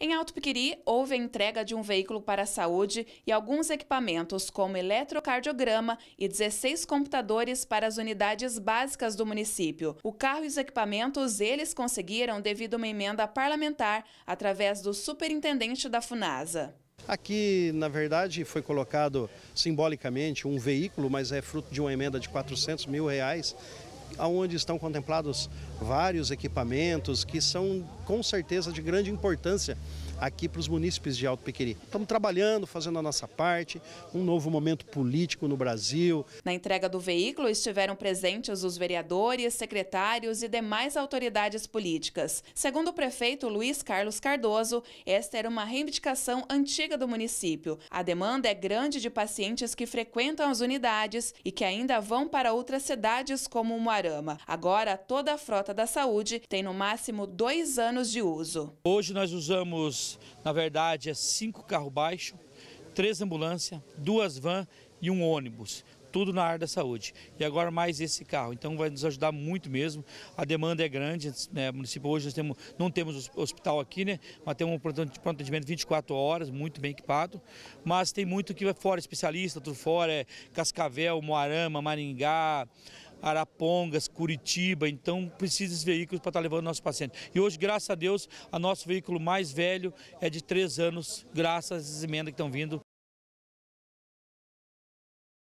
Em Alto Piquiri, houve a entrega de um veículo para a saúde e alguns equipamentos, como eletrocardiograma e 16 computadores para as unidades básicas do município. O carro e os equipamentos eles conseguiram devido a uma emenda parlamentar através do superintendente da FUNASA. Aqui, na verdade, foi colocado simbolicamente um veículo, mas é fruto de uma emenda de 400 mil reais onde estão contemplados vários equipamentos que são com certeza de grande importância aqui para os munícipes de Alto Pequeri. Estamos trabalhando, fazendo a nossa parte, um novo momento político no Brasil. Na entrega do veículo estiveram presentes os vereadores, secretários e demais autoridades políticas. Segundo o prefeito Luiz Carlos Cardoso, esta era uma reivindicação antiga do município. A demanda é grande de pacientes que frequentam as unidades e que ainda vão para outras cidades como Moarama. Agora, toda a frota da saúde tem no máximo dois anos de uso. Hoje nós usamos na verdade é cinco carros baixos, três ambulâncias, duas van e um ônibus. Tudo na área da saúde. E agora mais esse carro. Então vai nos ajudar muito mesmo. A demanda é grande. Né? município hoje nós temos, não temos hospital aqui, né? Mas temos um pronto atendimento 24 horas, muito bem equipado. Mas tem muito que vai fora, especialista, tudo fora, é Cascavel, Moarama, Maringá, Arapongas, Curitiba, então precisa esses veículos para estar tá levando nossos pacientes. E hoje, graças a Deus, o nosso veículo mais velho é de três anos, graças às emendas que estão vindo